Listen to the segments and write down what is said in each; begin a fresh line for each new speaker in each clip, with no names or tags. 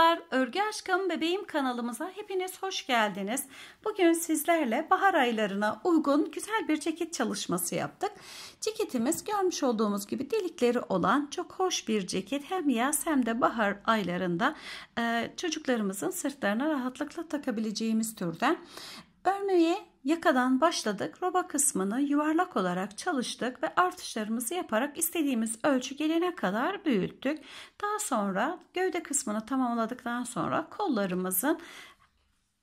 arkadaşlar, Örgü Aşkım Bebeğim kanalımıza hepiniz hoş geldiniz. Bugün sizlerle bahar aylarına uygun güzel bir ceket çalışması yaptık. Ceketimiz görmüş olduğumuz gibi delikleri olan çok hoş bir ceket. Hem yaz hem de bahar aylarında çocuklarımızın sırtlarına rahatlıkla takabileceğimiz türden. Örmeye Yakadan başladık, roba kısmını yuvarlak olarak çalıştık ve artışlarımızı yaparak istediğimiz ölçü gelene kadar büyüttük. Daha sonra gövde kısmını tamamladıktan sonra kollarımızın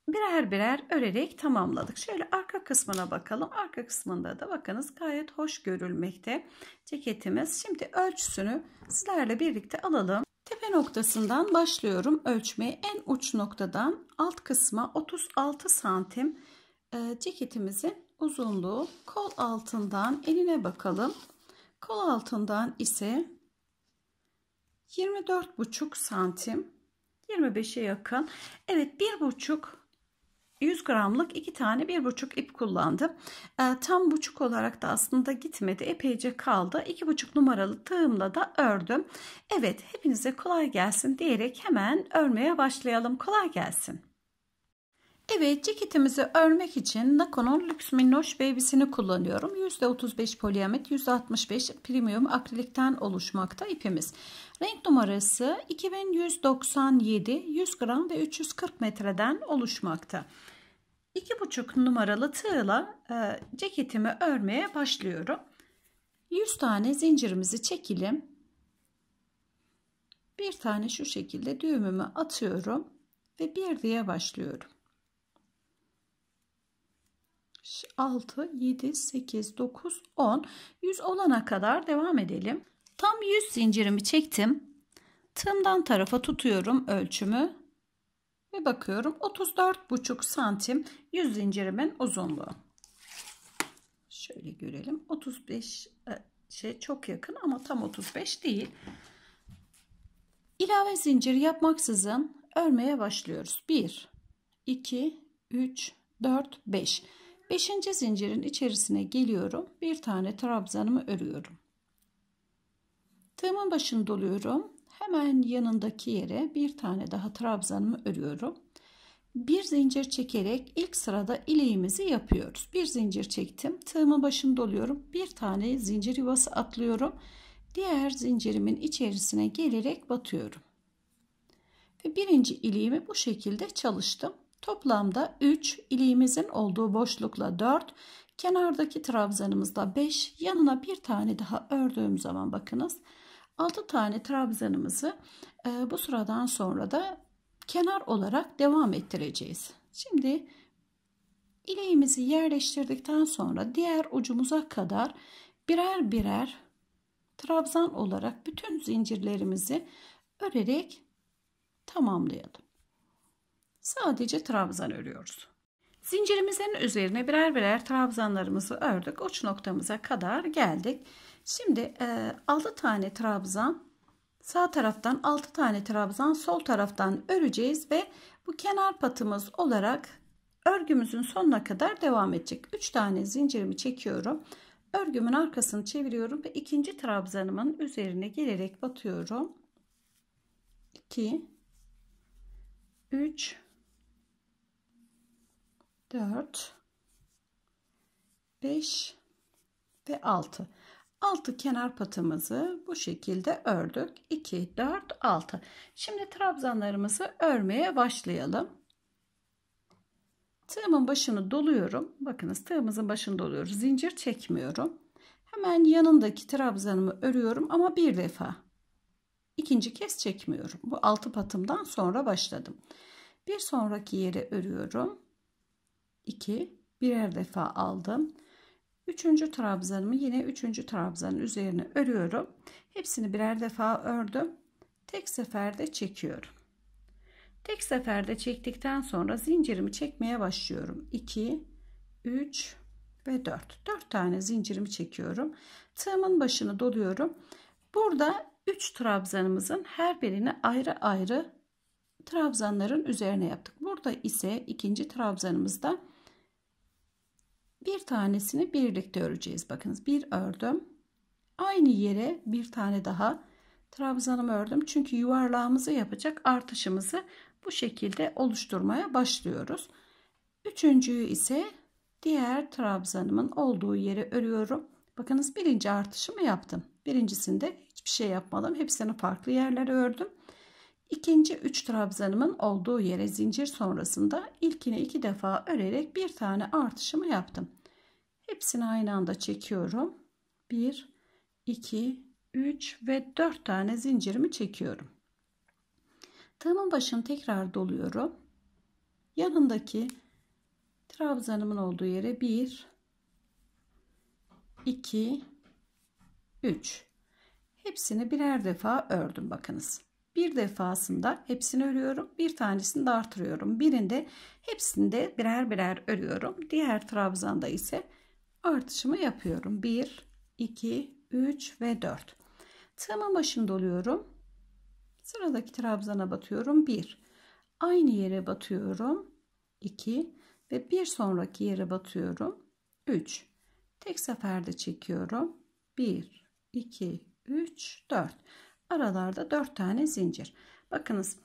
birer birer örerek tamamladık. Şöyle arka kısmına bakalım. Arka kısmında da bakınız gayet hoş görülmekte ceketimiz. Şimdi ölçüsünü sizlerle birlikte alalım. Tepe noktasından başlıyorum ölçmeye. En uç noktadan alt kısma 36 santim ee, ceketimizin uzunluğu kol altından eline bakalım. Kol altından ise 24,5 santim 25'e yakın. Evet 1,5 100 gramlık iki tane bir buçuk ip kullandım. E, tam buçuk olarak da aslında gitmedi. Epeyce kaldı. İki buçuk numaralı tığımla da ördüm. Evet hepinize kolay gelsin diyerek hemen örmeye başlayalım. Kolay gelsin. Evet ceketimizi örmek için Nakon'un Lux Minnoş Baby'sini kullanıyorum. %35 poliamid, %65 premium akrilikten oluşmakta ipimiz. Renk numarası 2197, 100 gram ve 340 metreden oluşmakta. 2,5 numaralı tığla e, ceketimi örmeye başlıyorum. 100 tane zincirimizi çekelim. Bir tane şu şekilde düğümümü atıyorum ve bir diye başlıyorum. 6, 7, 8, 9, 10, 100 olana kadar devam edelim. Tam 100 zincirimi çektim. Tığımdan tarafa tutuyorum ölçümü ve bakıyorum 34,5 santim 100 zincirimin uzunluğu. Şöyle görelim 35 e, şey çok yakın ama tam 35 değil. İlave zincir yapmaksızın örmeye başlıyoruz. 1, 2, 3, 4, 5. Beşinci zincirin içerisine geliyorum. Bir tane trabzanımı örüyorum. Tığımın başını doluyorum. Hemen yanındaki yere bir tane daha trabzanımı örüyorum. Bir zincir çekerek ilk sırada ileğimizi yapıyoruz. Bir zincir çektim. Tığımın başını doluyorum. Bir tane zincir yuvası atlıyorum. Diğer zincirimin içerisine gelerek batıyorum. Ve birinci ileğimi bu şekilde çalıştım. Toplamda 3 iliğimizin olduğu boşlukla 4 kenardaki trabzanımızda 5 yanına bir tane daha ördüğüm zaman bakınız 6 tane trabzanımızı e, bu sıradan sonra da kenar olarak devam ettireceğiz. Şimdi ileğimizi yerleştirdikten sonra diğer ucumuza kadar birer birer trabzan olarak bütün zincirlerimizi örerek tamamlayalım. Sadece trabzan örüyoruz. Zincirimizin üzerine birer birer trabzanlarımızı ördük. Uç noktamıza kadar geldik. Şimdi e, 6 tane trabzan sağ taraftan 6 tane trabzan sol taraftan öreceğiz ve bu kenar patımız olarak örgümüzün sonuna kadar devam edecek. 3 tane zincirimi çekiyorum. Örgümün arkasını çeviriyorum ve ikinci trabzanımın üzerine gelerek batıyorum. 2 3 4 5 ve 6 6 kenar patımızı bu şekilde ördük 2 4 6 şimdi trabzanlarımızı örmeye başlayalım tığımın başını doluyorum bakınız tığımızın başını doluyoruz zincir çekmiyorum hemen yanındaki trabzanımı örüyorum ama bir defa ikinci kez çekmiyorum bu altı patımdan sonra başladım bir sonraki yere örüyorum 2 birer defa aldım. Üçüncü trabzanımı yine üçüncü trabzanın üzerine örüyorum. Hepsini birer defa ördüm. Tek seferde çekiyorum. Tek seferde çektikten sonra zincirimi çekmeye başlıyorum. 2, 3 ve 4. 4 tane zincirimi çekiyorum. Tığımın başını doluyorum. Burada 3 trabzanımızın her birini ayrı ayrı trabzanların üzerine yaptık. Burada ise ikinci trabzanımızda bir tanesini birlikte öreceğiz. Bakınız bir ördüm. Aynı yere bir tane daha trabzanımı ördüm. Çünkü yuvarlağımızı yapacak artışımızı bu şekilde oluşturmaya başlıyoruz. Üçüncüyü ise diğer trabzanımın olduğu yere örüyorum. Bakınız birinci artışımı yaptım. Birincisinde hiçbir şey yapmadım. Hepsini farklı yerlere ördüm. İkinci 3 trabzanımın olduğu yere zincir sonrasında ilkini iki defa örerek bir tane artışımı yaptım. Hepsini aynı anda çekiyorum. 1, 2, 3 ve 4 tane zincirimi çekiyorum. Tığımın başını tekrar doluyorum. Yanındaki trabzanımın olduğu yere 1, 2, 3. Hepsini birer defa ördüm bakınız bir defasında hepsini örüyorum. Bir tanesini de artırıyorum. Birinde hepsinde birer birer örüyorum. Diğer trabzanda ise artışımı yapıyorum. 1, 2, 3 ve 4. Tığımın başını doluyorum. Sıradaki trabzana batıyorum. 1. Aynı yere batıyorum. 2 ve bir sonraki yere batıyorum. 3. Tek seferde çekiyorum. 1, 2, 3, 4 aralarda 4 tane zincir. Bakınız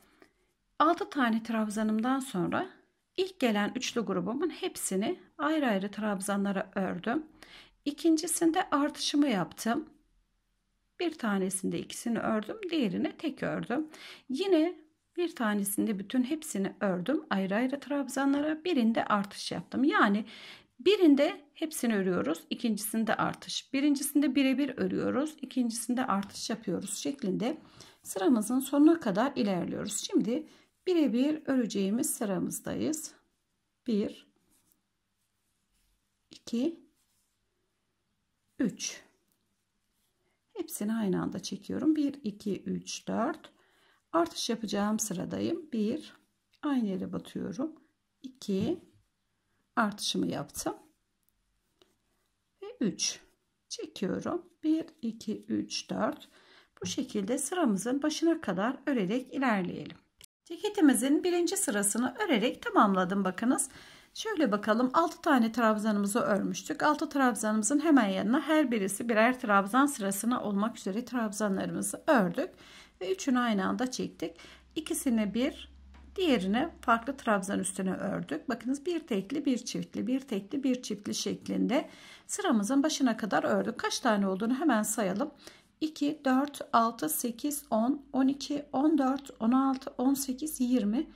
6 tane trabzanımdan sonra ilk gelen üçlü grubumun hepsini ayrı ayrı trabzanlara ördüm. İkincisinde artışımı yaptım. Bir tanesinde ikisini ördüm, diğerine tek ördüm. Yine bir tanesinde bütün hepsini ördüm ayrı ayrı trabzanlara, birinde artış yaptım. Yani Birinde hepsini örüyoruz. ikincisinde artış. Birincisinde birebir örüyoruz. ikincisinde artış yapıyoruz şeklinde sıramızın sonuna kadar ilerliyoruz. Şimdi birebir öreceğimiz sıramızdayız. 1 2 3 Hepsini aynı anda çekiyorum. 1 2 3 4 Artış yapacağım sıradayım. 1 aynı yere batıyorum. 2 artışımı yaptım. Ve 3 çekiyorum. 1 2 3 4 bu şekilde sıramızın başına kadar örerek ilerleyelim. Ceketimizin birinci sırasını örerek tamamladım bakınız. Şöyle bakalım 6 tane trabzanımızı örmüştük. 6 trabzanımızın hemen yanına her birisi birer trabzan sırasına olmak üzere trabzanlarımızı ördük. Ve üçünü aynı anda çektik. İkisini bir Diğerini farklı trabzan üstüne ördük. Bakınız bir tekli bir çiftli bir tekli bir çiftli şeklinde sıramızın başına kadar ördük. Kaç tane olduğunu hemen sayalım. 2, 4, 6, 8, 10, 12, 14, 16, 18, 20,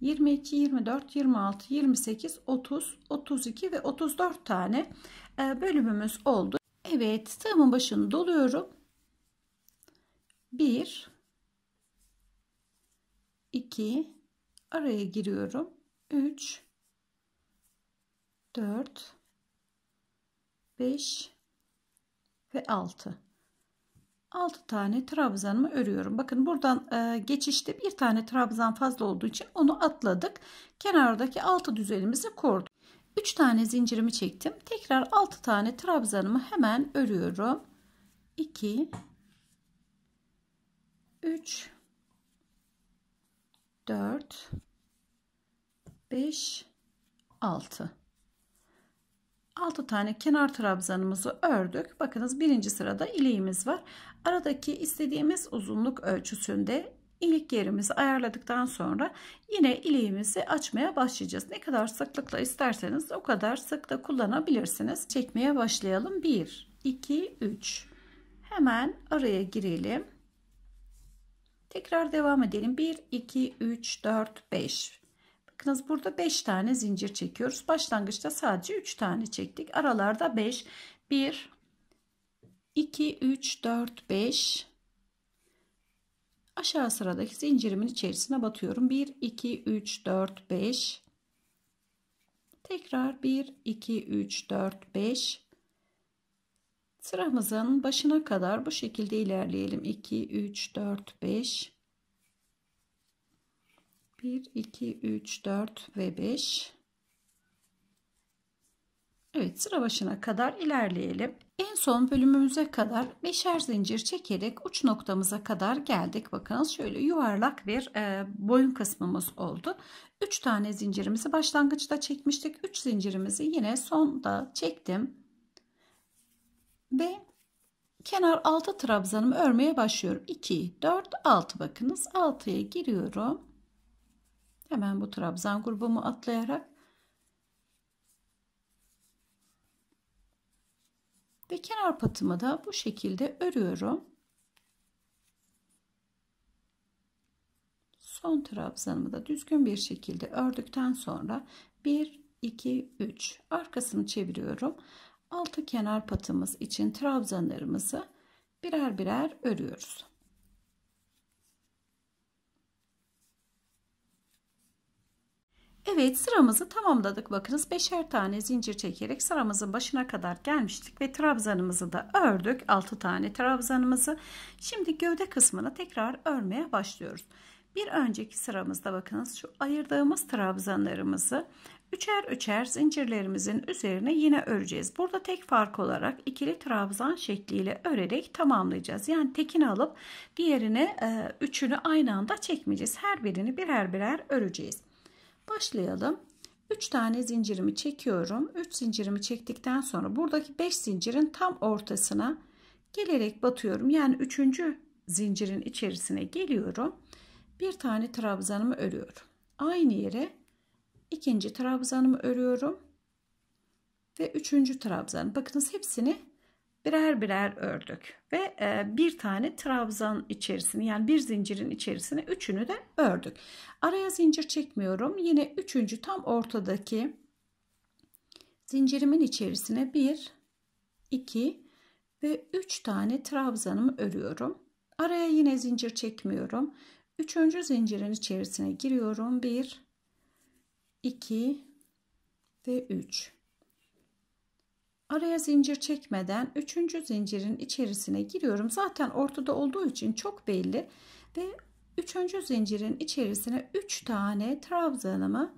22, 24, 26, 28, 30, 32 ve 34 tane e, bölümümüz oldu. Evet sığımın başını doluyorum. 1, 2, araya giriyorum 3 4 5 ve 6 6 tane trabzanımı örüyorum bakın buradan e, geçişte bir tane trabzan fazla olduğu için onu atladık kenardaki 6 düzenimizi kurduk 3 tane zincirimi çektim tekrar 6 tane trabzanımı hemen örüyorum 2 3 4 5 6 6 tane kenar trabzanımızı ördük. Bakınız birinci sırada ileğimiz var. Aradaki istediğimiz uzunluk ölçüsünde ilik yerimizi ayarladıktan sonra yine ileğimizi açmaya başlayacağız. Ne kadar sıklıkla isterseniz o kadar sık da kullanabilirsiniz. Çekmeye başlayalım. 1 2 3 Hemen araya girelim. Tekrar devam edelim. 1, 2, 3, 4, 5. Bakınız burada 5 tane zincir çekiyoruz. Başlangıçta sadece 3 tane çektik. Aralarda 5. 1, 2, 3, 4, 5. Aşağı sıradaki zincirimin içerisine batıyorum. 1, 2, 3, 4, 5. Tekrar 1, 2, 3, 4, 5. Sıramızın başına kadar bu şekilde ilerleyelim. 2, 3, 4, 5. 1, 2, 3, 4 ve 5. Evet sıra başına kadar ilerleyelim. En son bölümümüze kadar beşer zincir çekerek uç noktamıza kadar geldik. Bakınız şöyle yuvarlak bir e, boyun kısmımız oldu. 3 tane zincirimizi başlangıçta çekmiştik. 3 zincirimizi yine sonda çektim. Ve kenar 6 trabzanımı örmeye başlıyorum. 2, 4, 6 bakınız. 6'ya giriyorum. Hemen bu trabzan grubumu atlayarak ve kenar patımı da bu şekilde örüyorum. Son trabzanımı da düzgün bir şekilde ördükten sonra 1 2 3 arkasını çeviriyorum altı kenar patımız için trabzanlarımızı birer birer örüyoruz. Evet sıramızı tamamladık. Bakınız beşer tane zincir çekerek sıramızın başına kadar gelmiştik ve trabzanımızı da ördük. 6 tane trabzanımızı. Şimdi gövde kısmını tekrar örmeye başlıyoruz. Bir önceki sıramızda bakınız şu ayırdığımız trabzanlarımızı Üçer üçer zincirlerimizin üzerine yine öreceğiz. Burada tek fark olarak ikili trabzan şekliyle örerek tamamlayacağız. Yani tekini alıp diğerini e, üçünü aynı anda çekmeyeceğiz. Her birini birer birer öreceğiz. Başlayalım. 3 tane zincirimi çekiyorum. 3 zincirimi çektikten sonra buradaki 5 zincirin tam ortasına gelerek batıyorum. Yani 3. zincirin içerisine geliyorum. Bir tane trabzanımı örüyorum. Aynı yere ikinci trabzanımı örüyorum ve üçüncü trabzan bakınız hepsini birer birer ördük ve e, bir tane trabzan içerisine yani bir zincirin içerisine üçünü de ördük araya zincir çekmiyorum yine üçüncü tam ortadaki zincirimin içerisine bir iki ve üç tane trabzanımı örüyorum araya yine zincir çekmiyorum üçüncü zincirin içerisine giriyorum bir 2 ve 3 araya zincir çekmeden 3. zincirin içerisine giriyorum zaten ortada olduğu için çok belli ve 3. zincirin içerisine 3 tane trabzanımı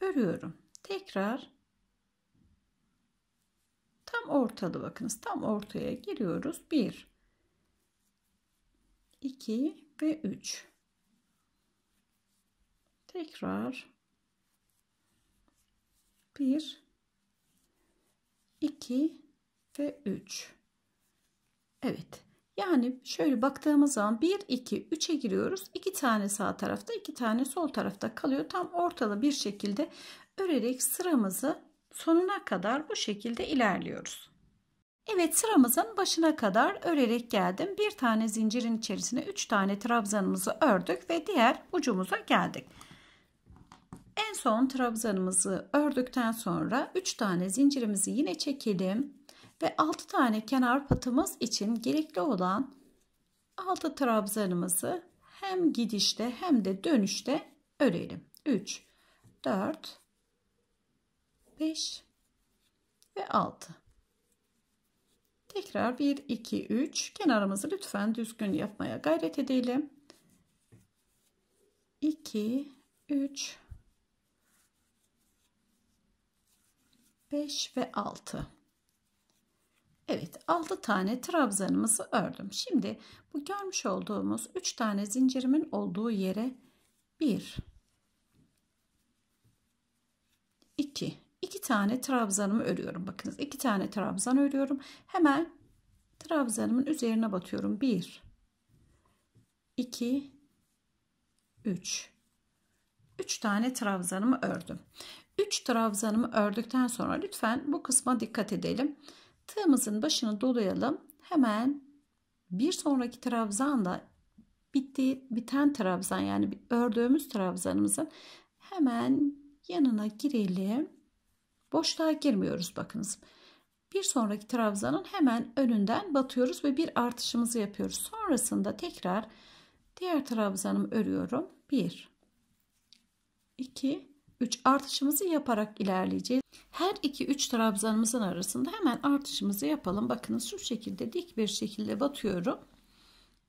örüyorum tekrar tam ortada bakınız tam ortaya giriyoruz 1 2 ve 3 tekrar 1 2 ve 3 Evet yani şöyle baktığımız zaman 1 2 3'e giriyoruz 2 tane sağ tarafta 2 tane sol tarafta kalıyor tam ortalı bir şekilde örerek sıramızı sonuna kadar bu şekilde ilerliyoruz. Evet sıramızın başına kadar örerek geldim. Bir tane zincirin içerisine 3 tane trabzanımızı ördük ve diğer ucumuza geldik. En son trabzanımızı ördükten sonra 3 tane zincirimizi yine çekelim ve 6 tane kenar patımız için gerekli olan 6 trabzanımızı hem gidişte hem de dönüşte örelim. 3 4 5 ve 6 tekrar 1 2 3 kenarımızı lütfen düzgün yapmaya gayret edelim 2 3 5 ve 6. Evet 6 tane trabzanımızı ördüm. Şimdi bu görmüş olduğumuz 3 tane zincirimin olduğu yere 1 2 2 tane trabzanımı örüyorum. Bakınız 2 tane trabzan örüyorum. Hemen trabzanımın üzerine batıyorum. 1 2 3 3 tane trabzanımı ördüm. 3 trabzanımı ördükten sonra lütfen bu kısma dikkat edelim. Tığımızın başını dolayalım. Hemen bir sonraki trabzanla bitti biten trabzan yani ördüğümüz trabzanımızın hemen yanına girelim. Boşluğa girmiyoruz bakınız. Bir sonraki trabzanın hemen önünden batıyoruz ve bir artışımızı yapıyoruz. Sonrasında tekrar diğer trabzanımı örüyorum. 1 2 3 artışımızı yaparak ilerleyeceğiz. Her iki 3 trabzanımızın arasında hemen artışımızı yapalım. Bakın şu şekilde dik bir şekilde batıyorum.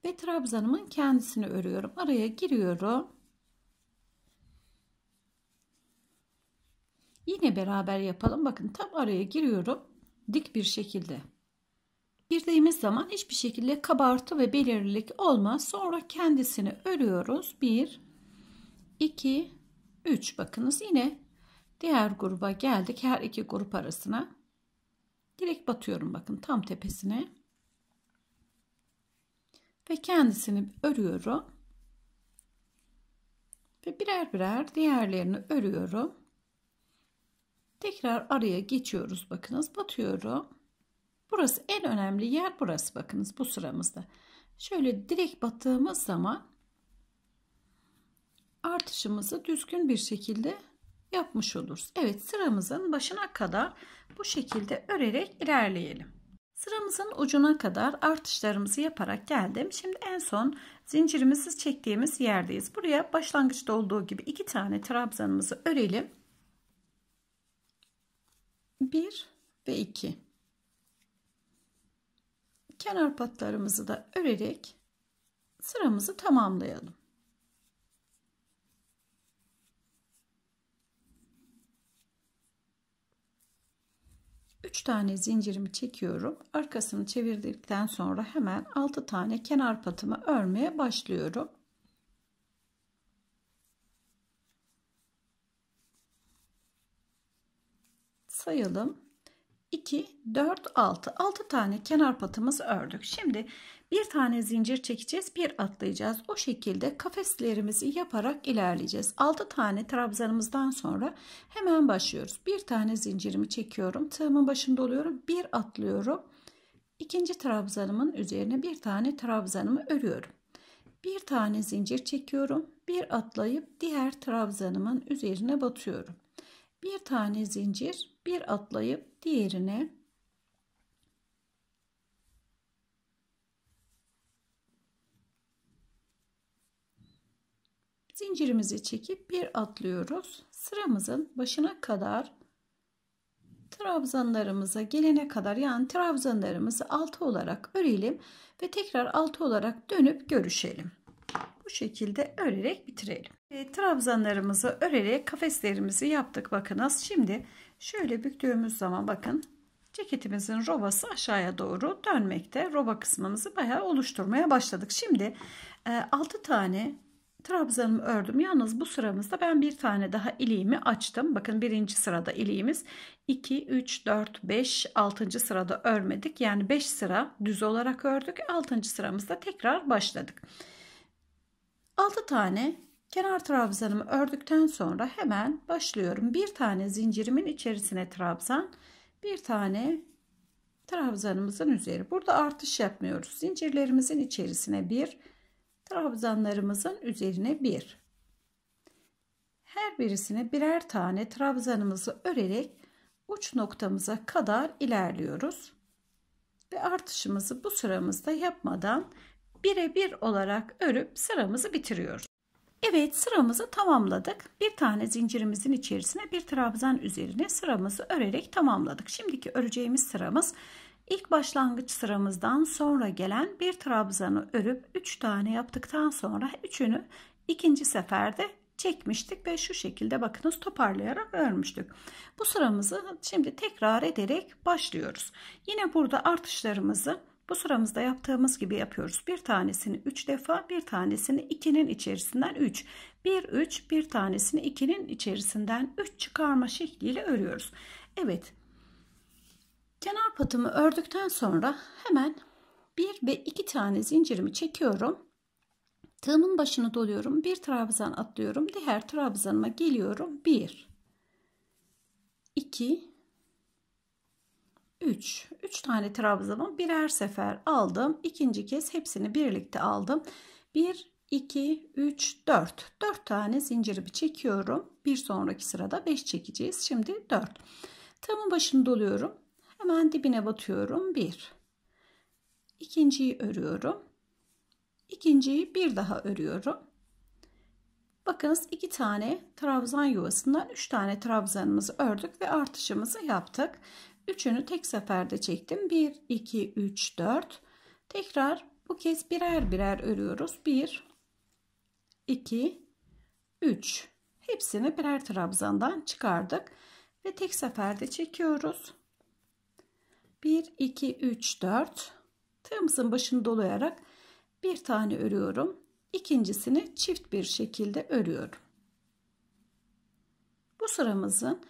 Ve trabzanımın kendisini örüyorum. Araya giriyorum. Yine beraber yapalım. Bakın tam araya giriyorum. Dik bir şekilde. Girdiğimiz zaman hiçbir şekilde kabartı ve belirlilik olmaz. Sonra kendisini örüyoruz. 1 2 3 bakınız yine diğer gruba geldik her iki grup arasına direkt batıyorum bakın tam tepesine ve kendisini örüyorum ve birer birer diğerlerini örüyorum tekrar araya geçiyoruz bakınız batıyorum burası en önemli yer burası bakınız bu sıramızda şöyle direkt battığımız zaman artışımızı düzgün bir şekilde yapmış oluruz. Evet sıramızın başına kadar bu şekilde örerek ilerleyelim. Sıramızın ucuna kadar artışlarımızı yaparak geldim. Şimdi en son zincirimizi çektiğimiz yerdeyiz. Buraya başlangıçta olduğu gibi iki tane trabzanımızı örelim. 1 ve 2 kenar patlarımızı da örerek sıramızı tamamlayalım. 3 tane zincirimi çekiyorum. Arkasını çevirdikten sonra hemen 6 tane kenar patımı örmeye başlıyorum. Sayalım. 2, 4, 6. 6 tane kenar patımız ördük. Şimdi bir tane zincir çekeceğiz, bir atlayacağız. O şekilde kafeslerimizi yaparak ilerleyeceğiz. 6 tane trabzanımızdan sonra hemen başlıyoruz. Bir tane zincirimi çekiyorum. Tığımın başında oluyorum. Bir atlıyorum. İkinci trabzanımın üzerine bir tane trabzanımı örüyorum. Bir tane zincir çekiyorum. Bir atlayıp diğer trabzanımın üzerine batıyorum. Bir tane zincir, bir atlayıp diğerine zincirimizi çekip bir atlıyoruz. Sıramızın başına kadar trabzanlarımıza gelene kadar yani trabzanlarımızı altı olarak örelim ve tekrar altı olarak dönüp görüşelim. Bu şekilde örerek bitirelim. E, trabzanlarımızı örerek kafeslerimizi yaptık. Bakınız şimdi şöyle büktüğümüz zaman bakın ceketimizin robası aşağıya doğru dönmekte. Roba kısmımızı bayağı oluşturmaya başladık. Şimdi e, 6 tane trabzanımı ördüm. Yalnız bu sıramızda ben bir tane daha iliğimi açtım. Bakın birinci sırada iliğimiz 2, 3, 4, 5, 6. sırada örmedik. Yani 5 sıra düz olarak ördük. 6. sıramızda tekrar başladık. 6 tane Kenar trabzanımı ördükten sonra hemen başlıyorum. Bir tane zincirimin içerisine trabzan, bir tane trabzanımızın üzeri. Burada artış yapmıyoruz. Zincirlerimizin içerisine bir, trabzanlarımızın üzerine bir. Her birisine birer tane trabzanımızı örerek uç noktamıza kadar ilerliyoruz. Ve artışımızı bu sıramızda yapmadan birebir olarak örüp sıramızı bitiriyoruz. Evet sıramızı tamamladık. Bir tane zincirimizin içerisine bir trabzan üzerine sıramızı örerek tamamladık. Şimdiki öreceğimiz sıramız ilk başlangıç sıramızdan sonra gelen bir trabzanı örüp 3 tane yaptıktan sonra üçünü ikinci seferde çekmiştik ve şu şekilde bakınız toparlayarak örmüştük. Bu sıramızı şimdi tekrar ederek başlıyoruz. Yine burada artışlarımızı bu sıramızda yaptığımız gibi yapıyoruz. Bir tanesini 3 defa, bir tanesini 2'nin içerisinden 3. 1 3 bir tanesini 2'nin içerisinden 3 çıkarma şekliyle örüyoruz. Evet. Kenar patımı ördükten sonra hemen 1 ve 2 tane zincirimi çekiyorum. Tığımın başını doluyorum. Bir trabzan atlıyorum. Diğer trabzanıma geliyorum. 1 2 3. 3 tane trabzanı birer sefer aldım. İkinci kez hepsini birlikte aldım. 1, 2, 3, 4. 4 tane zincirimi çekiyorum. Bir sonraki sırada 5 çekeceğiz. Şimdi 4. Tığımın başını doluyorum. Hemen dibine batıyorum. 1. İkinciyi örüyorum. İkinciyi bir daha örüyorum. Bakınız 2 tane trabzan yuvasından 3 tane trabzanımızı ördük ve artışımızı yaptık. Üçünü tek seferde çektim. 1, 2, 3, 4. Tekrar bu kez birer birer örüyoruz. 1, 2, 3. Hepsini birer trabzandan çıkardık. Ve tek seferde çekiyoruz. 1, 2, 3, 4. Tığımızın başını dolayarak bir tane örüyorum. İkincisini çift bir şekilde örüyorum. Bu sıramızın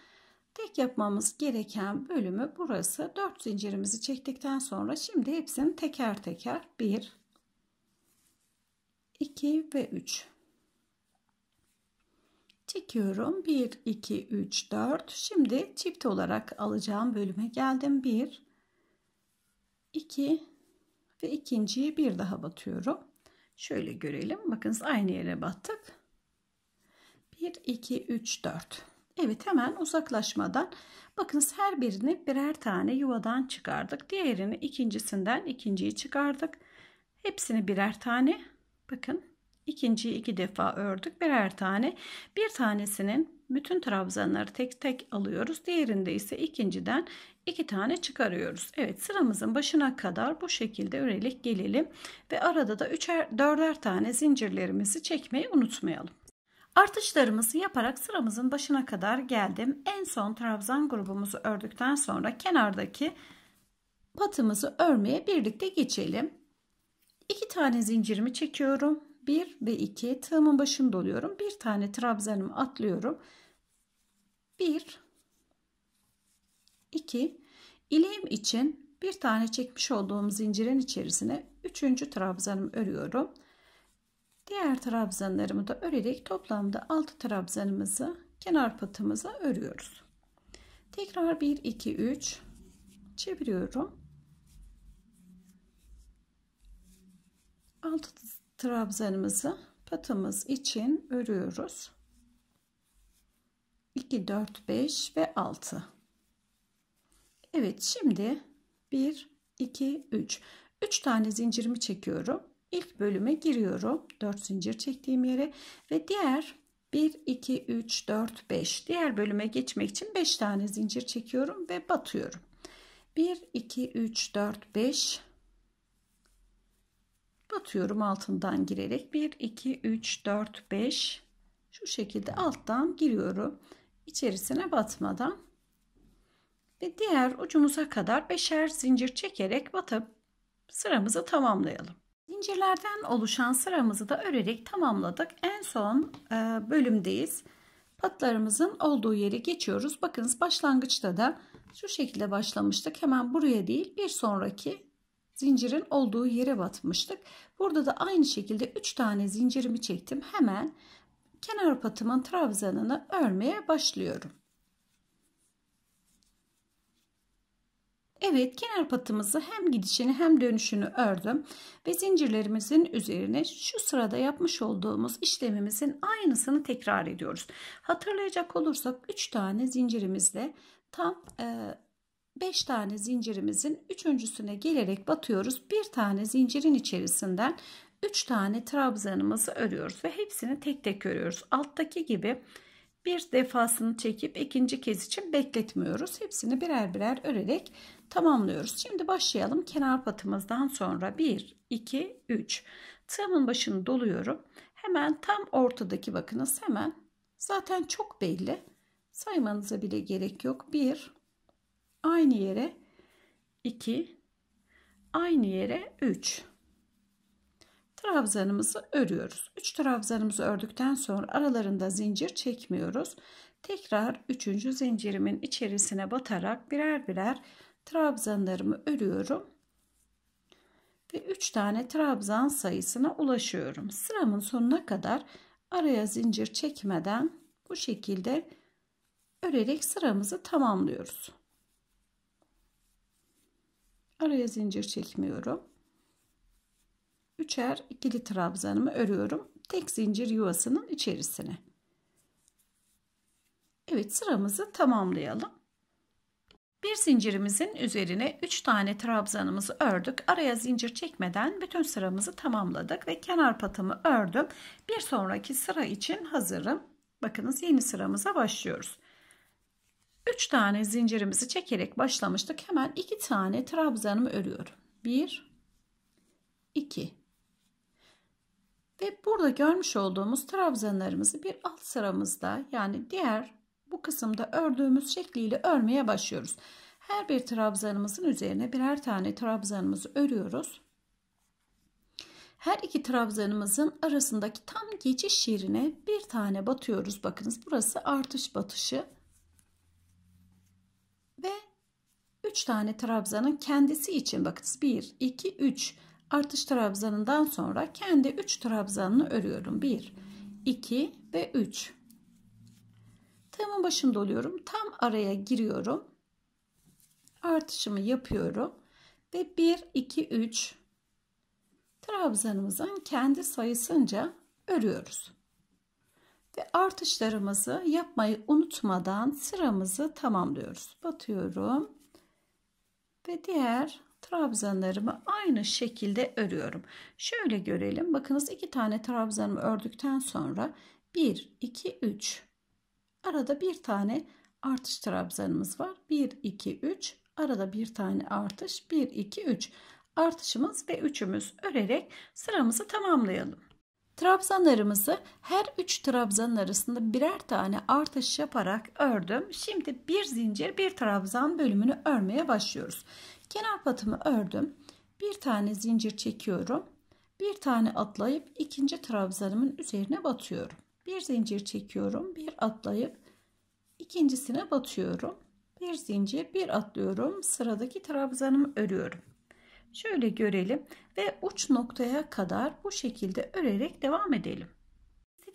Tek yapmamız gereken bölümü burası. 4 zincirimizi çektikten sonra şimdi hepsini teker teker 1 2 ve 3 çekiyorum 1 2 3 4 şimdi çift olarak alacağım bölüme geldim 1 2 ve ikinciyi bir daha batıyorum şöyle görelim bakınız aynı yere battık 1 2 3 4 Evet hemen uzaklaşmadan bakınız her birini birer tane yuvadan çıkardık. Diğerini ikincisinden ikinciyi çıkardık. Hepsini birer tane bakın ikinciyi iki defa ördük birer tane. Bir tanesinin bütün trabzanları tek tek alıyoruz. Diğerinde ise ikinciden iki tane çıkarıyoruz. Evet sıramızın başına kadar bu şekilde örelik gelelim ve arada da üçer dörder tane zincirlerimizi çekmeyi unutmayalım. Artışlarımızı yaparak sıramızın başına kadar geldim. En son trabzan grubumuzu ördükten sonra kenardaki patımızı örmeye birlikte geçelim. 2 tane zincirimi çekiyorum. 1 ve 2 tığımın başını doluyorum. Bir tane trabzanımı atlıyorum. 1 2 İleğim için bir tane çekmiş olduğum zincirin içerisine 3. trabzanımı örüyorum. Diğer trabzanlarımı da örerek toplamda 6 trabzanımızı kenar patımıza örüyoruz. Tekrar 1 2 3 çeviriyorum. 6 trabzanımızı patımız için örüyoruz. 2 4 5 ve 6. Evet, şimdi 1 2 3 3 tane zincirimi çekiyorum ilk bölüme giriyorum. 4 zincir çektiğim yere ve diğer 1 2 3 4 5 diğer bölüme geçmek için 5 tane zincir çekiyorum ve batıyorum. 1 2 3 4 5 batıyorum altından girerek 1 2 3 4 5 şu şekilde alttan giriyorum içerisine batmadan ve diğer ucumuza kadar beşer zincir çekerek batıp sıramızı tamamlayalım. İncirlerden oluşan sıramızı da örerek tamamladık. En son e, bölümdeyiz. Patlarımızın olduğu yere geçiyoruz. Bakınız başlangıçta da şu şekilde başlamıştık. Hemen buraya değil bir sonraki zincirin olduğu yere batmıştık. Burada da aynı şekilde 3 tane zincirimi çektim. Hemen kenar patımın trabzanını örmeye başlıyorum. Evet kenar patımızı hem gidişini hem dönüşünü ördüm ve zincirlerimizin üzerine şu sırada yapmış olduğumuz işlemimizin aynısını tekrar ediyoruz. Hatırlayacak olursak 3 tane zincirimizle tam 5 e, tane zincirimizin üçüncüsüne gelerek batıyoruz. Bir tane zincirin içerisinden 3 tane trabzanımızı örüyoruz ve hepsini tek tek örüyoruz. Alttaki gibi bir defasını çekip ikinci kez için bekletmiyoruz. Hepsini birer birer örerek tamamlıyoruz. Şimdi başlayalım. Kenar patımızdan sonra 1, 2, 3. Tığımın başını doluyorum. Hemen tam ortadaki bakınız hemen zaten çok belli. Saymanıza bile gerek yok. 1, aynı yere 2, aynı yere 3 trabzanımızı örüyoruz. 3 trabzanımızı ördükten sonra aralarında zincir çekmiyoruz. Tekrar 3. zincirimin içerisine batarak birer birer trabzanlarımı örüyorum ve 3 tane trabzan sayısına ulaşıyorum. Sıramın sonuna kadar araya zincir çekmeden bu şekilde örerek sıramızı tamamlıyoruz. Araya zincir çekmiyorum. Üçer ikili trabzanımı örüyorum. Tek zincir yuvasının içerisine. Evet sıramızı tamamlayalım. Bir zincirimizin üzerine 3 tane trabzanımızı ördük. Araya zincir çekmeden bütün sıramızı tamamladık ve kenar patımı ördüm. Bir sonraki sıra için hazırım. Bakınız yeni sıramıza başlıyoruz. 3 tane zincirimizi çekerek başlamıştık. Hemen 2 tane trabzanımı örüyorum. 1 2 Ve burada görmüş olduğumuz trabzanlarımızı bir alt sıramızda yani diğer bu kısımda ördüğümüz şekliyle örmeye başlıyoruz. Her bir trabzanımızın üzerine birer tane trabzanımızı örüyoruz. Her iki trabzanımızın arasındaki tam geçiş yerine bir tane batıyoruz. Bakınız burası artış batışı. Ve 3 tane trabzanın kendisi için bakınız 1, 2, 3 artış trabzanından sonra kendi 3 trabzanını örüyorum. 1, 2 ve 3. Tığımın başında oluyorum. Tam araya giriyorum. Artışımı yapıyorum. Ve 1, 2, 3 trabzanımızın kendi sayısınca örüyoruz. Ve artışlarımızı yapmayı unutmadan sıramızı tamamlıyoruz. Batıyorum. Ve diğer trabzanlarımı aynı şekilde örüyorum. Şöyle görelim. Bakınız iki tane trabzanımı ördükten sonra 1, 2, 3 Arada bir tane artış trabzanımız var. 1, 2, 3. Arada bir tane artış. 1, 2, 3. Artışımız ve üçümüz örerek sıramızı tamamlayalım. Trabzanlarımızı her üç trabzanın arasında birer tane artış yaparak ördüm. Şimdi bir zincir bir trabzan bölümünü örmeye başlıyoruz. Kenar patımı ördüm. Bir tane zincir çekiyorum. Bir tane atlayıp ikinci trabzanımın üzerine batıyorum bir zincir çekiyorum bir atlayıp ikincisine batıyorum bir zincir bir atlıyorum sıradaki trabzanımı örüyorum şöyle görelim ve uç noktaya kadar bu şekilde örerek devam edelim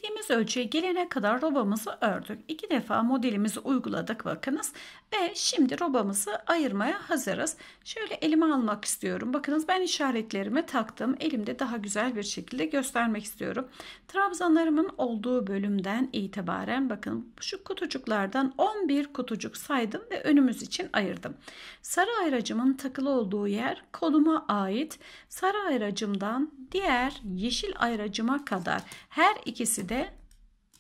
istediğimiz ölçüye gelene kadar robamızı ördük. İki defa modelimizi uyguladık bakınız. Ve şimdi robamızı ayırmaya hazırız. Şöyle elime almak istiyorum. Bakınız ben işaretlerimi taktım. Elimde daha güzel bir şekilde göstermek istiyorum. Trabzanlarımın olduğu bölümden itibaren bakın şu kutucuklardan 11 kutucuk saydım ve önümüz için ayırdım. Sarı ayracımın takılı olduğu yer koluma ait. Sarı ayracımdan diğer yeşil ayracıma kadar her ikisi şekilde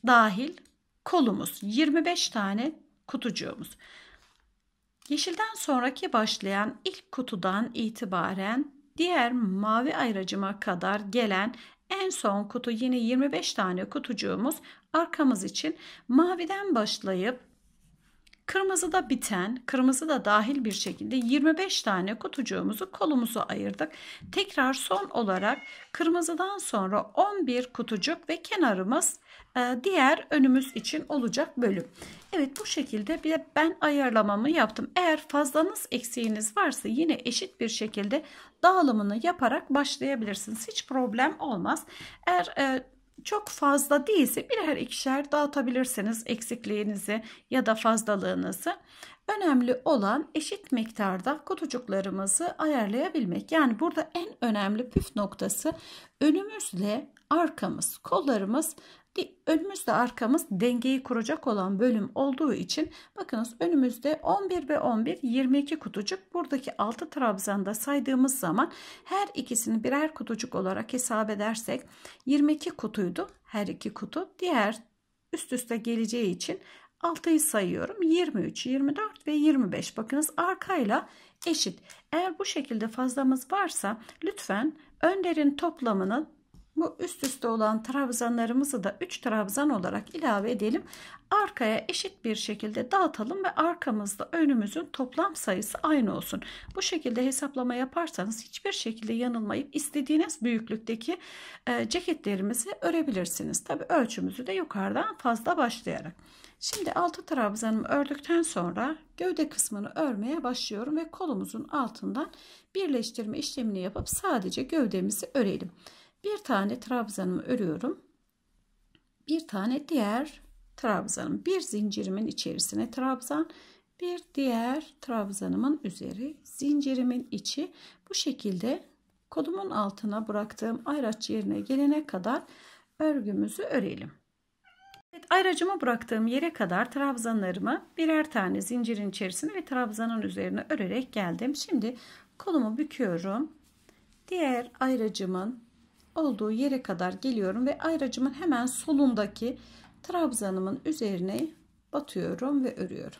dahil kolumuz 25 tane kutucuğumuz. Yeşilden sonraki başlayan ilk kutudan itibaren diğer mavi ayracıma kadar gelen en son kutu yine 25 tane kutucuğumuz arkamız için maviden başlayıp Kırmızıda biten, kırmızı da dahil bir şekilde 25 tane kutucuğumuzu kolumuzu ayırdık. Tekrar son olarak kırmızıdan sonra 11 kutucuk ve kenarımız e, diğer önümüz için olacak bölüm. Evet bu şekilde bir ben ayarlamamı yaptım. Eğer fazlanız eksiğiniz varsa yine eşit bir şekilde dağılımını yaparak başlayabilirsiniz. Hiç problem olmaz. Eğer e, çok fazla değilse birer ikişer dağıtabilirsiniz eksikliğinizi ya da fazlalığınızı. Önemli olan eşit miktarda kutucuklarımızı ayarlayabilmek. Yani burada en önemli püf noktası önümüzle arkamız, kollarımız e, önümüzde arkamız dengeyi kuracak olan bölüm olduğu için bakınız önümüzde 11 ve 11 22 kutucuk buradaki 6 trabzanda saydığımız zaman her ikisini birer kutucuk olarak hesap edersek 22 kutuydu her iki kutu diğer üst üste geleceği için 6'yı sayıyorum 23 24 ve 25 bakınız arkayla eşit eğer bu şekilde fazlamız varsa lütfen önlerin toplamını bu üst üste olan trabzanlarımızı da 3 trabzan olarak ilave edelim. Arkaya eşit bir şekilde dağıtalım ve arkamızda önümüzün toplam sayısı aynı olsun. Bu şekilde hesaplama yaparsanız hiçbir şekilde yanılmayıp istediğiniz büyüklükteki e, ceketlerimizi örebilirsiniz. Tabi ölçümüzü de yukarıdan fazla başlayarak. Şimdi altı trabzanımı ördükten sonra gövde kısmını örmeye başlıyorum ve kolumuzun altından birleştirme işlemini yapıp sadece gövdemizi örelim. Bir tane trabzanımı örüyorum. Bir tane diğer trabzanım. Bir zincirimin içerisine trabzan, bir diğer trabzanımın üzeri, zincirimin içi. Bu şekilde kolumun altına bıraktığım ayraç yerine gelene kadar örgümüzü örelim. Evet, ayracımı bıraktığım yere kadar trabzanlarımı birer tane zincirin içerisine ve trabzanın üzerine örerek geldim. Şimdi kolumu büküyorum. Diğer ayracımın olduğu yere kadar geliyorum ve ayracımın hemen solundaki trabzanımın üzerine batıyorum ve örüyorum.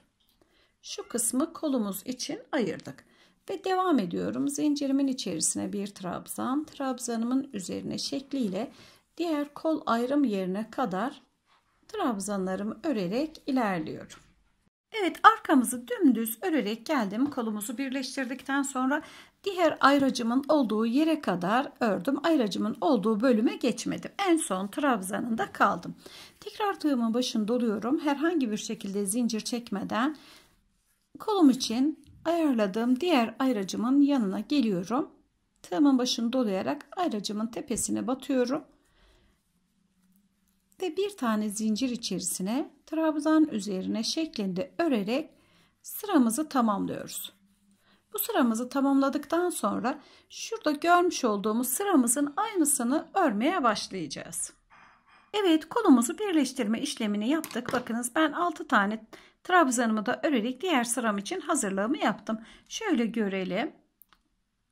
Şu kısmı kolumuz için ayırdık ve devam ediyorum. Zincirimin içerisine bir trabzan, trabzanımın üzerine şekliyle diğer kol ayrım yerine kadar trabzanlarımı örerek ilerliyorum. Evet arkamızı dümdüz örerek geldim. Kolumuzu birleştirdikten sonra diğer ayracımın olduğu yere kadar ördüm. Ayracımın olduğu bölüme geçmedim. En son trabzanında kaldım. Tekrar tığımın başını doluyorum. Herhangi bir şekilde zincir çekmeden kolum için ayarladığım diğer ayracımın yanına geliyorum. Tığımın başını dolayarak ayracımın tepesine batıyorum. Ve bir tane zincir içerisine trabzan üzerine şeklinde örerek sıramızı tamamlıyoruz. Bu sıramızı tamamladıktan sonra şurada görmüş olduğumuz sıramızın aynısını örmeye başlayacağız. Evet kolumuzu birleştirme işlemini yaptık. Bakınız ben 6 tane trabzanımı da örerek diğer sıram için hazırlığımı yaptım. Şöyle görelim.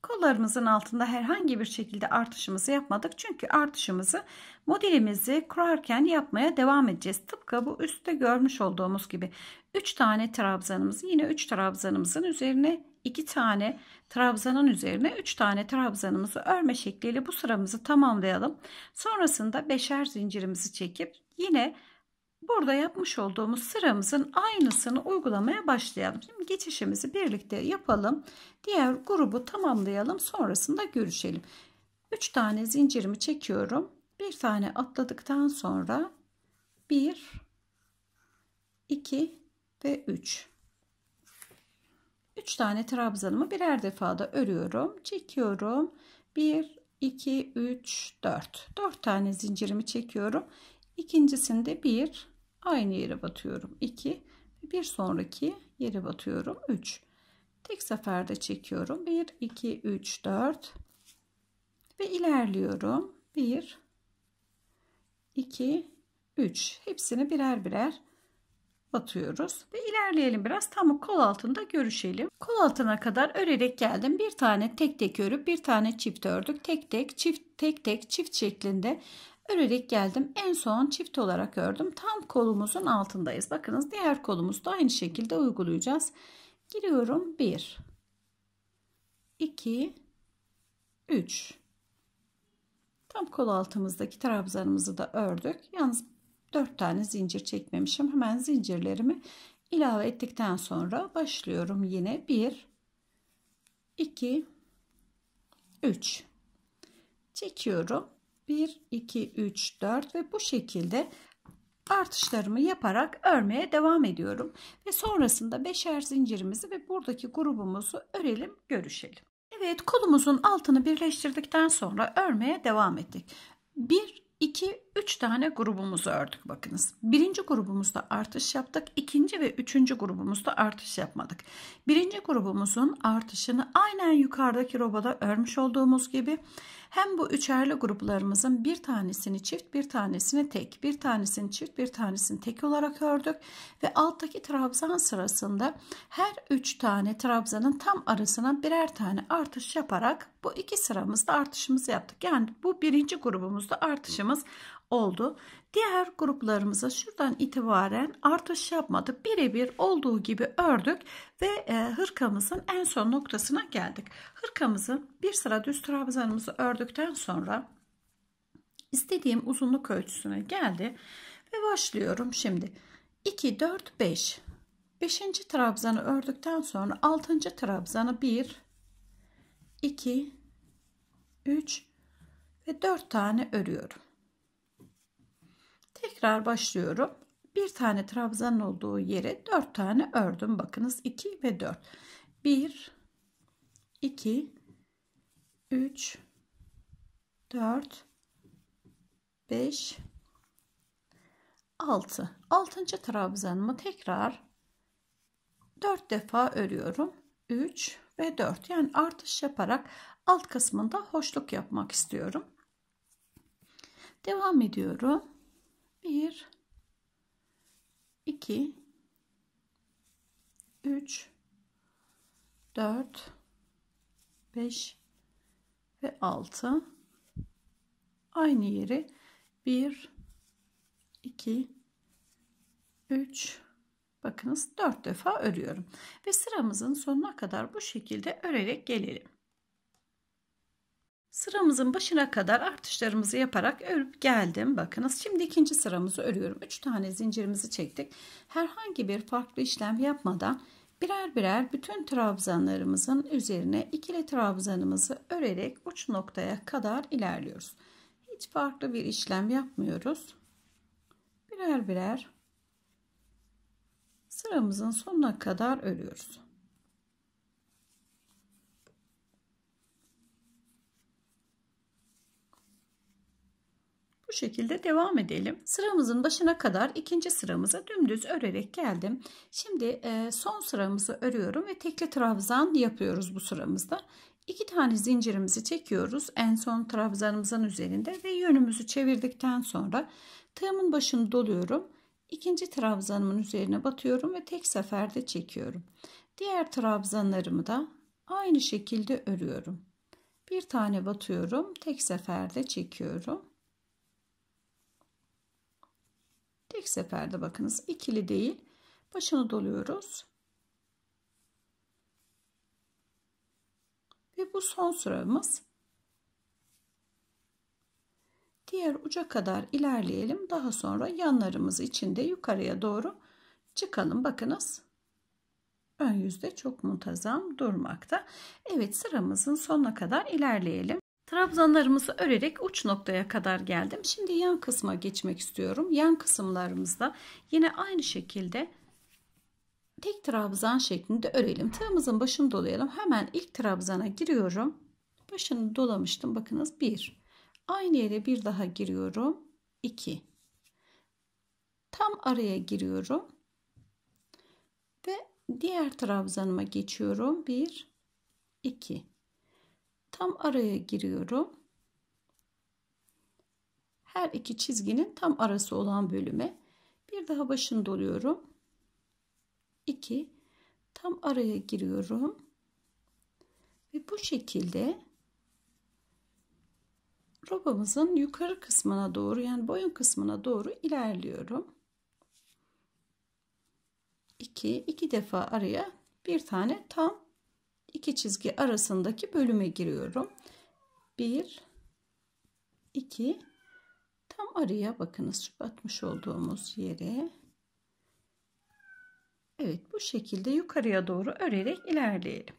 Kollarımızın altında herhangi bir şekilde artışımızı yapmadık. Çünkü artışımızı modelimizi kurarken yapmaya devam edeceğiz. Tıpkı bu üstte görmüş olduğumuz gibi 3 tane trabzanımızı yine 3 trabzanımızın üzerine 2 tane trabzanın üzerine 3 tane trabzanımızı örme şekliyle bu sıramızı tamamlayalım. Sonrasında beşer zincirimizi çekip yine burada yapmış olduğumuz sıramızın aynısını uygulamaya başlayalım. Şimdi geçişimizi birlikte yapalım. Diğer grubu tamamlayalım. Sonrasında görüşelim. 3 tane zincirimi çekiyorum. Bir tane atladıktan sonra 1 2 ve 3 3 tane trabzanımı birer defada örüyorum. Çekiyorum. 1, 2, 3, 4. 4 tane zincirimi çekiyorum. İkincisinde 1 aynı yere batıyorum. 2 bir sonraki yere batıyorum. 3 tek seferde çekiyorum. 1, 2, 3, 4 ve ilerliyorum. 1, 2, 3 hepsini birer birer batıyoruz ve ilerleyelim biraz tam kol altında görüşelim. Kol altına kadar örerek geldim. Bir tane tek tek örüp bir tane çift ördük. Tek tek çift tek tek çift şeklinde örerek geldim. En son çift olarak ördüm. Tam kolumuzun altındayız. Bakınız diğer kolumuzu da aynı şekilde uygulayacağız. Giriyorum 1 2 3 Tam kol altımızdaki trabzanımızı da ördük. Yalnız 4 tane zincir çekmemişim. Hemen zincirlerimi ilave ettikten sonra başlıyorum. Yine 1 2 3 çekiyorum. 1 2 3 4 ve bu şekilde artışlarımı yaparak örmeye devam ediyorum ve sonrasında beşer zincirimizi ve buradaki grubumuzu örelim görüşelim. Evet kolumuzun altını birleştirdikten sonra örmeye devam ettik. 1 2 3 tane grubumuzu ördük bakınız. Birinci grubumuzda artış yaptık. ikinci ve üçüncü grubumuzda artış yapmadık. Birinci grubumuzun artışını aynen yukarıdaki robada örmüş olduğumuz gibi hem bu üçerli gruplarımızın bir tanesini çift bir tanesini tek bir tanesini çift bir tanesini tek olarak ördük ve alttaki trabzan sırasında her üç tane trabzanın tam arasına birer tane artış yaparak bu iki sıramızda artışımızı yaptık. Yani bu birinci grubumuzda artışımız oldu. Diğer gruplarımıza şuradan itibaren artış yapmadı. Birebir olduğu gibi ördük ve e, hırkamızın en son noktasına geldik. Hırkamızın bir sıra düz trabzanımızı ördükten sonra istediğim uzunluk ölçüsüne geldi ve başlıyorum şimdi. 2 4 5 5. trabzanı ördükten sonra 6. trabzanı 1 2 3 ve 4 tane örüyorum. Tekrar başlıyorum. Bir tane trabzan olduğu yere dört tane ördüm. Bakınız iki ve dört. Bir, iki, üç, dört, beş, altı. Altıncı trabzanımı tekrar dört defa örüyorum. Üç ve dört. Yani artış yaparak alt kısmında hoşluk yapmak istiyorum. Devam ediyorum. 1 2 3 4 5 ve 6 aynı yeri 1 2 3 bakınız 4 defa örüyorum ve sıramızın sonuna kadar bu şekilde örerek gelelim. Sıramızın başına kadar artışlarımızı yaparak örüp geldim. Bakınız şimdi ikinci sıramızı örüyorum. 3 tane zincirimizi çektik. Herhangi bir farklı işlem yapmadan birer birer bütün trabzanlarımızın üzerine ikili trabzanımızı örerek uç noktaya kadar ilerliyoruz. Hiç farklı bir işlem yapmıyoruz. Birer birer sıramızın sonuna kadar örüyoruz. Bu şekilde devam edelim. Sıramızın başına kadar ikinci sıramıza dümdüz örerek geldim. Şimdi e, son sıramızı örüyorum ve tekli trabzan yapıyoruz bu sıramızda. İki tane zincirimizi çekiyoruz en son trabzanımızın üzerinde ve yönümüzü çevirdikten sonra tığımın başını doluyorum. İkinci trabzanımın üzerine batıyorum ve tek seferde çekiyorum. Diğer trabzanlarımı da aynı şekilde örüyorum. Bir tane batıyorum, tek seferde çekiyorum. Tek seferde bakınız ikili değil. Başını doluyoruz. Ve bu son sıramız. Diğer uca kadar ilerleyelim. Daha sonra yanlarımız için de yukarıya doğru çıkalım. Bakınız. Ön yüzde çok muntazam durmakta. Evet sıramızın sonuna kadar ilerleyelim. Trabzanlarımızı örerek uç noktaya kadar geldim. Şimdi yan kısma geçmek istiyorum. Yan kısımlarımızda yine aynı şekilde tek trabzan şeklinde örelim. Tığımızın başını dolayalım. Hemen ilk trabzana giriyorum. Başını dolamıştım. Bakınız 1. Aynı yere bir daha giriyorum. 2. Tam araya giriyorum. Ve diğer trabzanıma geçiyorum. 1 2 tam araya giriyorum. Her iki çizginin tam arası olan bölüme bir daha başını doluyorum. 2 tam araya giriyorum. Ve bu şekilde robamızın yukarı kısmına doğru yani boyun kısmına doğru ilerliyorum. 2 2 defa araya bir tane tam iki çizgi arasındaki bölüme giriyorum. 1 2 tam araya bakınız batmış olduğumuz yere. Evet bu şekilde yukarıya doğru örerek ilerleyelim.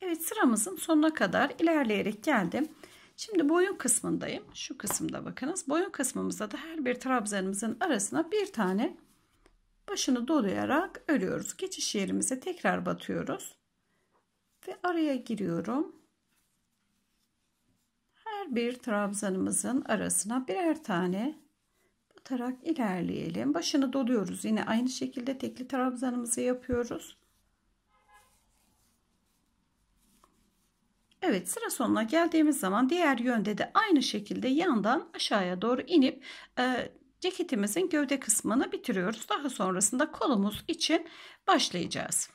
Evet sıramızın sonuna kadar ilerleyerek geldim. Şimdi boyun kısmındayım. Şu kısımda bakınız. Boyun kısmımızda da her bir trabzanımızın arasına bir tane başını dolayarak örüyoruz. Geçiş yerimize tekrar batıyoruz ve araya giriyorum. Her bir trabzanımızın arasına birer tane batarak ilerleyelim. Başını doluyoruz. Yine aynı şekilde tekli trabzanımızı yapıyoruz. Evet sıra sonuna geldiğimiz zaman diğer yönde de aynı şekilde yandan aşağıya doğru inip e, ceketimizin gövde kısmını bitiriyoruz. Daha sonrasında kolumuz için başlayacağız.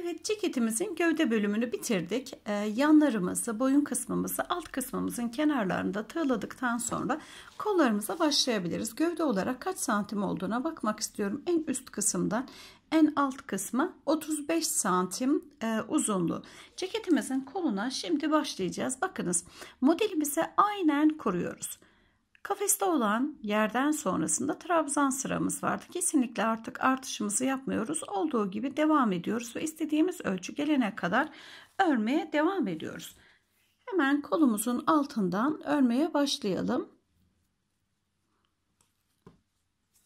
Evet ceketimizin gövde bölümünü bitirdik. Ee, yanlarımızı, boyun kısmımızı, alt kısmımızın kenarlarını da tığladıktan sonra kollarımıza başlayabiliriz. Gövde olarak kaç santim olduğuna bakmak istiyorum. En üst kısımdan en alt kısmı 35 santim e, uzunluğu. Ceketimizin koluna şimdi başlayacağız. Bakınız modelimize aynen kuruyoruz. Kafeste olan yerden sonrasında trabzan sıramız vardı. Kesinlikle artık artışımızı yapmıyoruz. Olduğu gibi devam ediyoruz ve istediğimiz ölçü gelene kadar örmeye devam ediyoruz. Hemen kolumuzun altından örmeye başlayalım.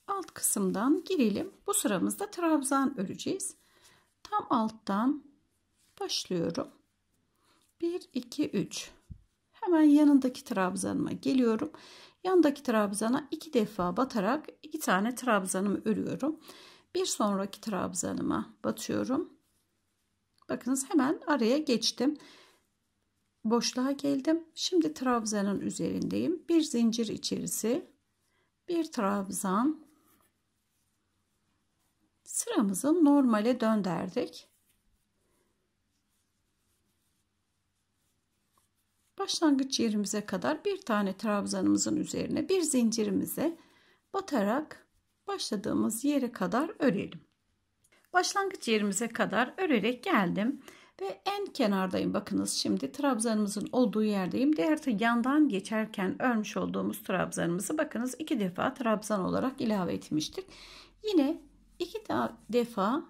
Alt kısımdan girelim. Bu sıramızda trabzan öreceğiz. Tam alttan başlıyorum. 1 2 3 Hemen yanındaki trabzanıma geliyorum. Yandaki trabzana iki defa batarak iki tane trabzanımı örüyorum. Bir sonraki trabzanıma batıyorum. Bakınız hemen araya geçtim. Boşluğa geldim. Şimdi trabzanın üzerindeyim. Bir zincir içerisi, bir trabzan. Sıramızı normale dönderdik. başlangıç yerimize kadar bir tane trabzanımızın üzerine bir zincirimize batarak başladığımız yere kadar örelim. Başlangıç yerimize kadar örerek geldim ve en kenardayım. Bakınız şimdi trabzanımızın olduğu yerdeyim. Diğer yandan geçerken örmüş olduğumuz trabzanımızı bakınız iki defa trabzan olarak ilave etmiştik. Yine iki defa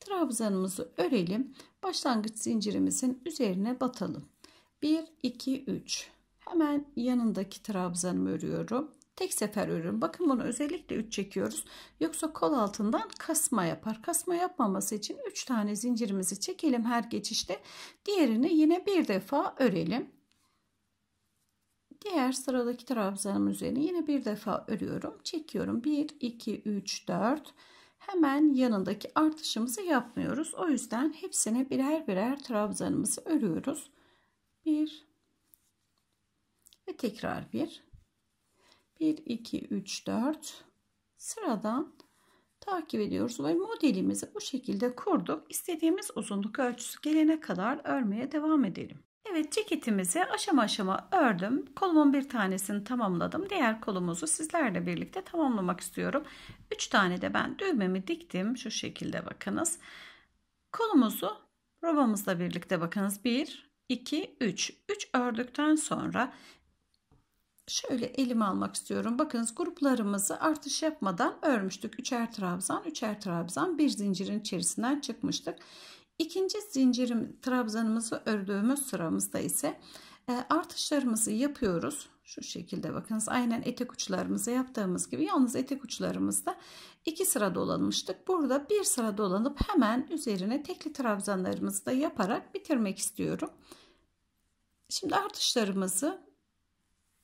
trabzanımızı örelim. Başlangıç zincirimizin üzerine batalım. 1 2 3 hemen yanındaki trabzanımı örüyorum tek sefer örüyorum bakın bunu özellikle 3 çekiyoruz yoksa kol altından kasma yapar kasma yapmaması için 3 tane zincirimizi çekelim her geçişte diğerini yine bir defa örelim diğer sıradaki trabzanım üzerine yine bir defa örüyorum çekiyorum 1 2 3 4 hemen yanındaki artışımızı yapmıyoruz o yüzden hepsine birer birer trabzanımızı örüyoruz 1 ve tekrar 1 1 2 3 4 sıradan takip ediyoruz ve modelimizi bu şekilde kurduk istediğimiz uzunluk ölçüsü gelene kadar örmeye devam edelim Evet ceketimizi aşama aşama ördüm. Kolumun bir tanesini tamamladım. Diğer kolumuzu sizlerle birlikte tamamlamak istiyorum. 3 tane de ben düğmemi diktim. Şu şekilde bakınız. Kolumuzu robamızla birlikte bakınız. 1, 2, 3. 3 ördükten sonra şöyle elimi almak istiyorum. Bakınız gruplarımızı artış yapmadan örmüştük. Üçer trabzan, üçer trabzan bir zincirin içerisinden çıkmıştık. İkinci zincirim trabzanımızı ördüğümüz sıramızda ise e, artışlarımızı yapıyoruz. Şu şekilde bakınız aynen etek uçlarımızı yaptığımız gibi yalnız etek uçlarımızda 2 sıra dolanmıştık. Burada bir sıra dolanıp hemen üzerine tekli trabzanlarımızı da yaparak bitirmek istiyorum. Şimdi artışlarımızı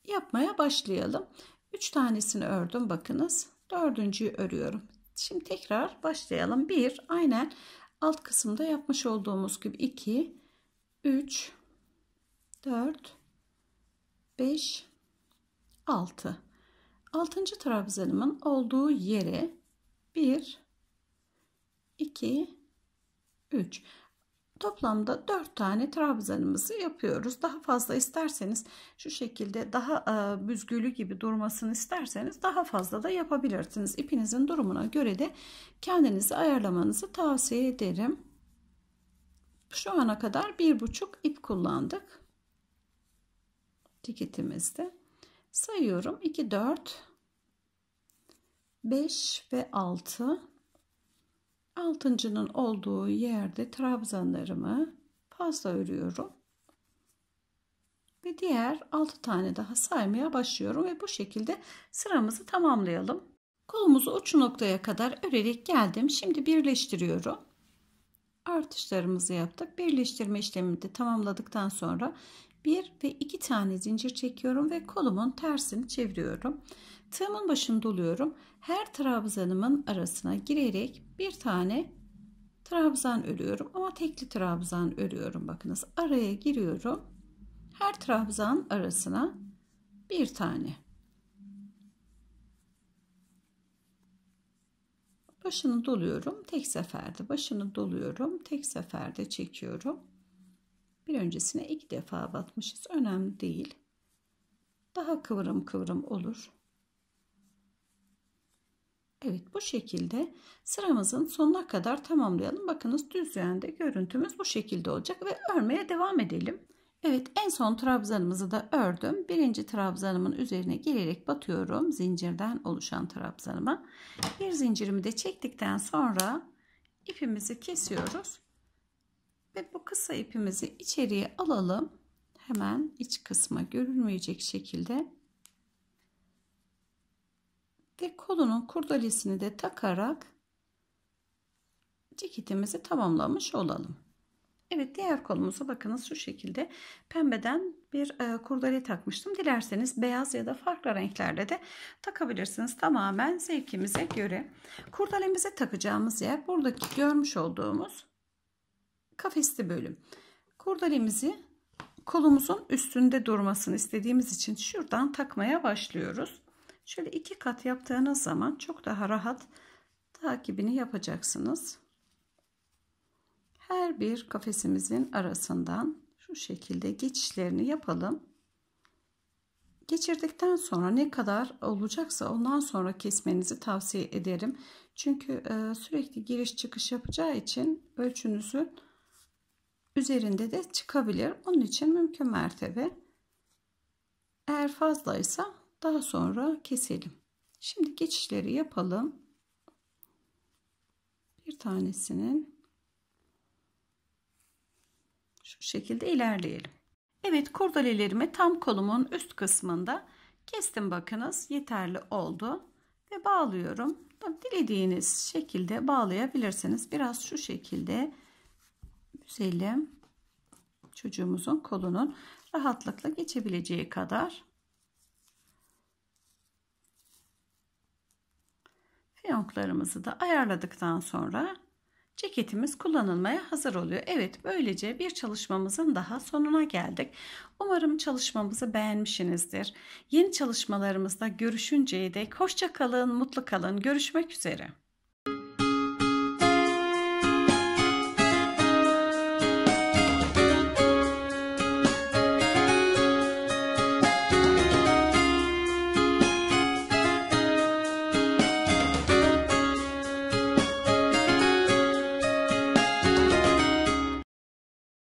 yapmaya başlayalım. 3 tanesini ördüm bakınız. Dördüncüyü örüyorum. Şimdi tekrar başlayalım. 1 aynen alt kısımda yapmış olduğumuz gibi 2 3 4 5 6 6. trabzanımın olduğu yere 1 2 3 toplamda 4 tane trabzanımızı yapıyoruz. Daha fazla isterseniz şu şekilde daha e, büzgülü gibi durmasını isterseniz daha fazla da yapabilirsiniz. İpinizin durumuna göre de kendinizi ayarlamanızı tavsiye ederim. Şu ana kadar bir buçuk ip kullandık. Tiketimizde sayıyorum 2 4 5 ve 6 altıncının olduğu yerde trabzanlarımı fazla örüyorum ve diğer 6 tane daha saymaya başlıyorum ve bu şekilde sıramızı tamamlayalım. Kolumuzu uç noktaya kadar örerek geldim. Şimdi birleştiriyorum. Artışlarımızı yaptık. Birleştirme işlemini de tamamladıktan sonra 1 ve 2 tane zincir çekiyorum ve kolumun tersini çeviriyorum. Tığımın başını doluyorum. Her trabzanımın arasına girerek bir tane trabzan örüyorum. Ama tekli trabzan örüyorum. Bakınız araya giriyorum. Her trabzan arasına bir tane. Başını doluyorum. Tek seferde başını doluyorum. Tek seferde çekiyorum. Bir öncesine iki defa batmışız. Önemli değil. Daha kıvırım kıvırım olur. Evet bu şekilde sıramızın sonuna kadar tamamlayalım. Bakınız düz yönde görüntümüz bu şekilde olacak ve örmeye devam edelim. Evet en son trabzanımızı da ördüm. Birinci trabzanımın üzerine gelerek batıyorum zincirden oluşan trabzanıma. Bir zincirimi de çektikten sonra ipimizi kesiyoruz. Ve bu kısa ipimizi içeriye alalım. Hemen iç kısma görünmeyecek şekilde ve kolunun kurdalesini de takarak ceketimizi tamamlamış olalım. Evet diğer kolumuza bakınız şu şekilde pembeden bir e, takmıştım. Dilerseniz beyaz ya da farklı renklerle de takabilirsiniz. Tamamen zevkimize göre. Kurdelemize takacağımız yer buradaki görmüş olduğumuz kafesli bölüm. Kurdelemizi kolumuzun üstünde durmasını istediğimiz için şuradan takmaya başlıyoruz. Şöyle iki kat yaptığınız zaman çok daha rahat takibini yapacaksınız. Her bir kafesimizin arasından şu şekilde geçişlerini yapalım. Geçirdikten sonra ne kadar olacaksa ondan sonra kesmenizi tavsiye ederim. Çünkü e, sürekli giriş çıkış yapacağı için ölçünüzün üzerinde de çıkabilir. Onun için mümkün mertebe eğer fazlaysa daha sonra keselim. Şimdi geçişleri yapalım. Bir tanesinin şu şekilde ilerleyelim. Evet kurdalelerimi tam kolumun üst kısmında kestim bakınız yeterli oldu ve bağlıyorum. Dilediğiniz şekilde bağlayabilirsiniz. Biraz şu şekilde büzelim çocuğumuzun kolunun rahatlıkla geçebileceği kadar yonklarımızı da ayarladıktan sonra ceketimiz kullanılmaya hazır oluyor. Evet böylece bir çalışmamızın daha sonuna geldik. Umarım çalışmamızı beğenmişsinizdir. Yeni çalışmalarımızda görüşünceye dek hoşça kalın, mutlu kalın. Görüşmek üzere.